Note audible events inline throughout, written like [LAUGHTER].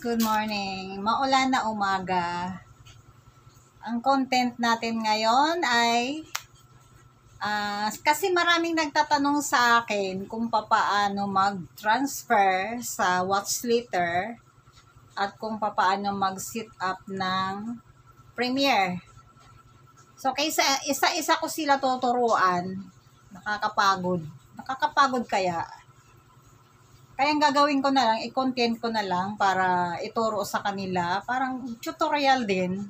Good morning. Maulan na umaga. Ang content natin ngayon ay uh, kasi maraming nagtatanong sa akin kung papaano mag-transfer sa watch later at kung papaano mag-sit up ng Premiere. So kaysa isa-isa ko sila tuturuan, nakakapagod. Nakakapagod kaya kaya ang gagawin ko na lang, i-content ko na lang para ituro sa kanila. Parang tutorial din.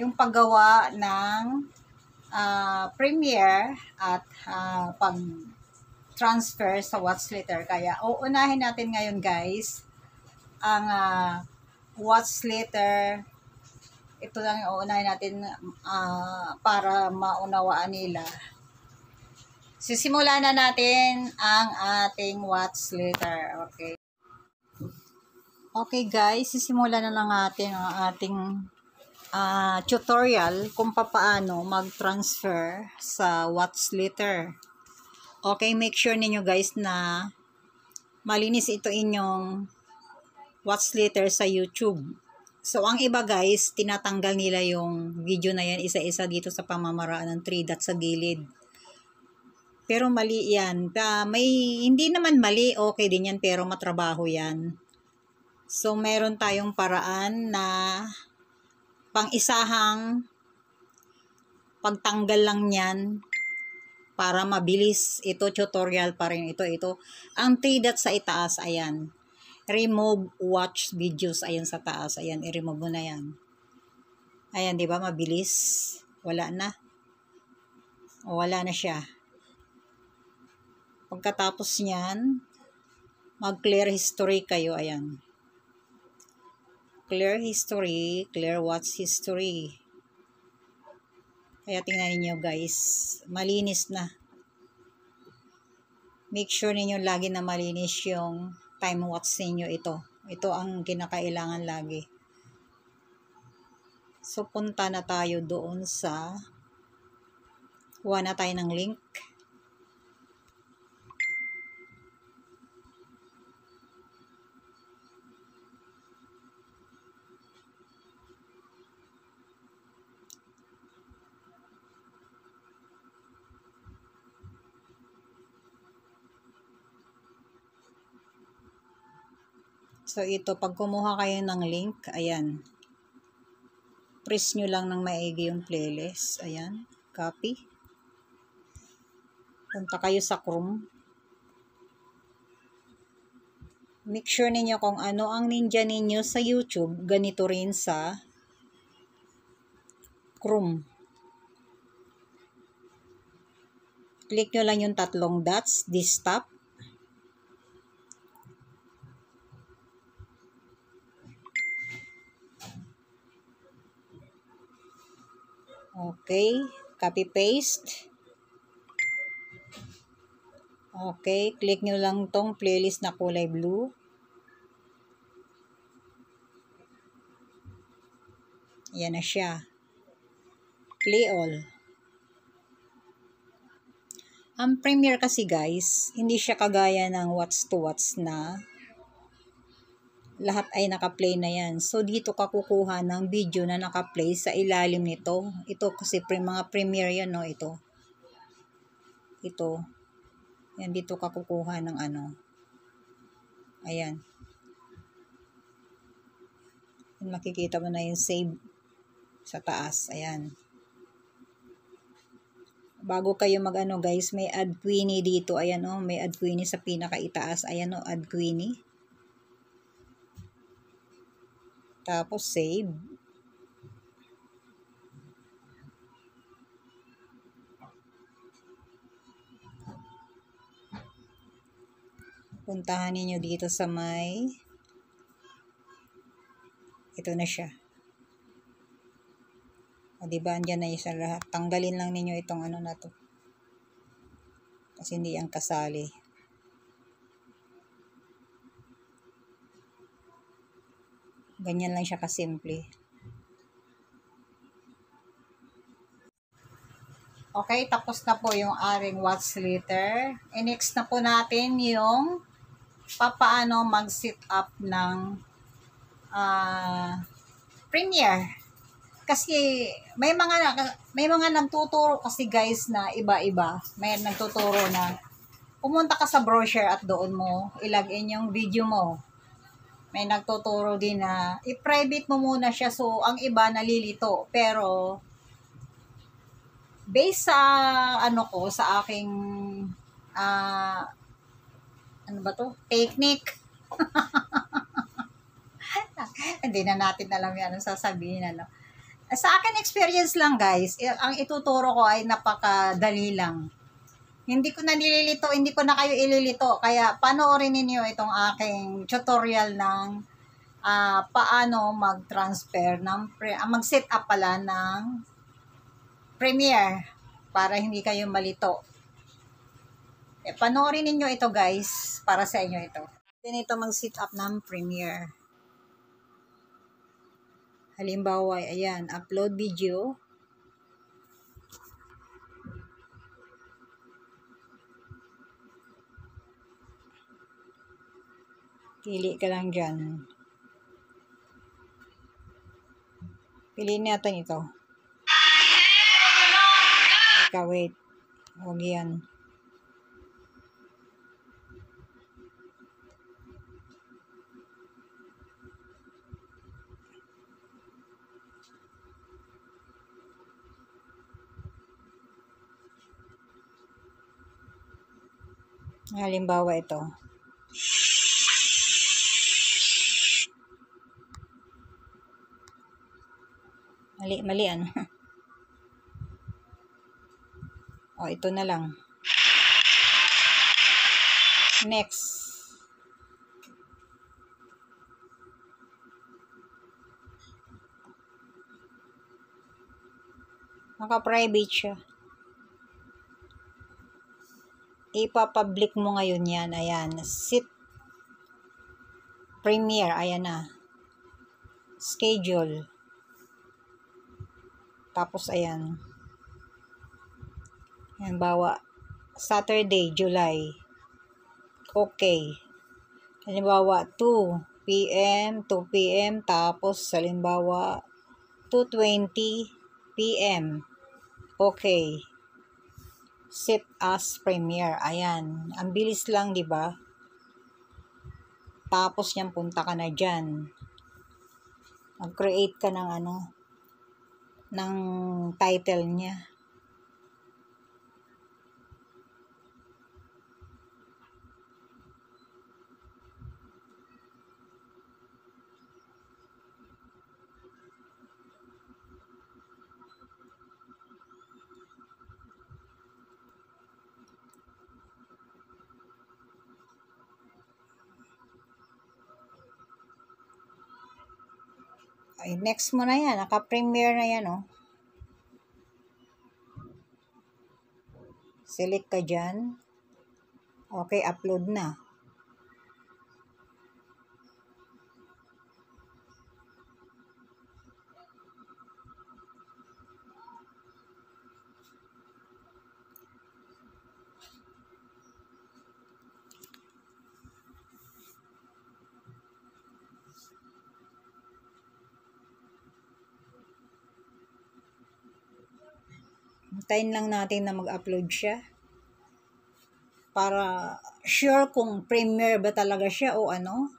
Yung paggawa ng uh, Premiere at uh, pag-transfer sa Watch Later. Kaya uunahin natin ngayon guys ang uh, ah, Watch Later. Ito lang yung uunahin natin uh, para maunawaan nila Sisimula na natin ang ating watch later. Okay. Okay guys, sisimula na lang natin ang ating uh, tutorial kung paano mag-transfer sa watch later. Okay, make sure ninyo guys na malinis ito inyong watch later sa YouTube. So, ang iba guys, tinatanggal nila yung video na yan isa-isa dito sa pamamaraan ng 3 dots sa gilid. Pero mali yan. Uh, may, hindi naman mali, okay din yan, pero matrabaho yan. So, meron tayong paraan na pang-isahang pagtanggal lang yan para mabilis. Ito, tutorial pa rin. Ito, ito. Ang three dots sa itaas, ayan. Remove watch videos, ayan sa taas. Ayan, i-remove mo na yan. Ayan, di ba? Mabilis. Wala na. O, wala na siya. Pagkatapos niyan, mag-clear history kayo. Ayan. Clear history, clear what's history. Kaya tingnan niyo guys, malinis na. Make sure niyo lagi na malinis yung time watch niyo ito. Ito ang kinakailangan lagi. So, punta na tayo doon sa kuha na tayo ng link. So, ito, pag kumuha kayo ng link, ayan, press nyo lang ng maigi yung playlist. Ayan, copy. Punta kayo sa Chrome. Make sure ninyo kung ano ang ninja ninyo sa YouTube, ganito rin sa Chrome. Click nyo lang yung tatlong dots, this stop, Okay, copy paste. Okay, click nyo lang tong playlist na kulay blue. Yan na siya. Play all. Ang Premiere kasi guys, hindi siya kagaya ng watch to watch na lahat ay naka-play na yan. So, dito ka kukuha ng video na naka-play sa ilalim nito. Ito kasi pre, mga premiere yan, no, ito. Ito. Yan, dito ka kukuha ng ano. Ayan. Yan, makikita mo na yung save sa taas. Ayan. Bago kayo mag-ano, guys, may ad queenie dito. Ayan, no? Oh, may ad queenie sa pinakaitaas. Ayan, no? Oh, ad queenie. Tapos save. Puntahan niyo dito sa may ito na siya. O diba, andyan na yung isa lahat. Tanggalin lang ninyo itong ano na to. Kasi hindi yan kasali. Ganyan lang siya kasimple. Okay, tapos na po yung aring watch liter. I-next na po natin yung papaano mag-sit up ng uh, Premiere. Kasi may mga may mga nagtuturo kasi guys na iba-iba. May nagtuturo na pumunta ka sa brochure at doon mo ilagay yung video mo may nagtuturo din na i-private mo muna siya so ang iba nalilito pero based sa ano ko sa aking uh, ano ba to technique [LAUGHS] hindi na natin alam yan ang sasabihin ano sa akin experience lang guys ang ituturo ko ay napakadali lang hindi ko na nililito, hindi ko na kayo ililito. Kaya panoorin ninyo itong aking tutorial ng uh, paano mag-transfer ng, pre- uh, mag-set up pala ng Premiere para hindi kayo malito. Eh, panoorin ninyo ito guys, para sa inyo ito. Dito mag-set up ng Premiere. Halimbawa, ayan, upload video. Pili ka lang dyan. Piliin natin ito. Ika, wait. Huwag yan. Halimbawa ito. Mali, mali ano. [LAUGHS] o, oh, ito na lang. Next. Naka-private siya. Ipa-public mo ngayon yan. Ayan. Sit. Premiere. Ayan na. Schedule. Tapos, ayan. Ayan, bawa. Saturday, July. Okay. Halimbawa, 2 p.m., 2 p.m. Tapos, halimbawa, 2.20 p.m. Okay. Set as premiere. Ayan. Ang bilis lang, di ba? Tapos, yan, punta ka na dyan. Mag-create ka ng ano, ng title niya. Okay, next mo na yan. Naka-premiere na yan, oh. Select ka dyan. Okay, upload na. hintayin lang natin na mag-upload siya para sure kung premiere ba talaga siya o ano.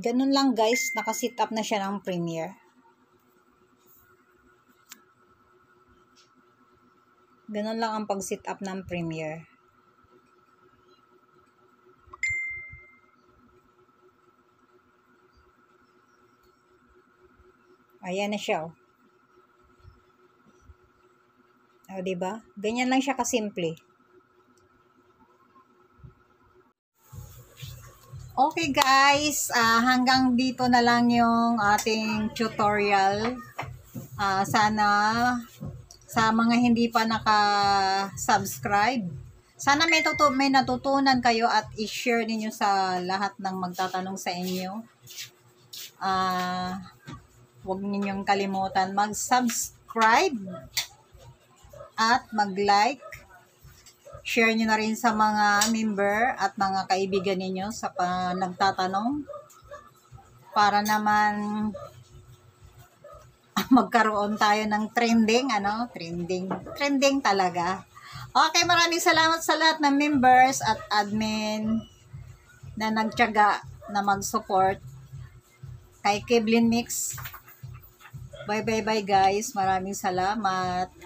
Ganun lang guys, nakasit up na siya ng Premiere. Ganun lang ang pag-sit up ng Premiere. Ayan na siya oh. O, diba? Ganyan lang siya kasimple. Okay guys, uh, hanggang dito na lang yung ating tutorial. Uh, sana sa mga hindi pa naka-subscribe, sana may, may natutunan kayo at i-share ninyo sa lahat ng magtatanong sa inyo. Uh, huwag ninyong kalimutan mag-subscribe at mag-like Share nyo na rin sa mga member at mga kaibigan ninyo sa pa nagtatanong para naman [LAUGHS] magkaroon tayo ng trending, ano? Trending. Trending talaga. Okay, maraming salamat sa lahat ng members at admin na nagtiyaga na mag-support kay Kiblin Mix. Bye-bye-bye guys. Maraming salamat.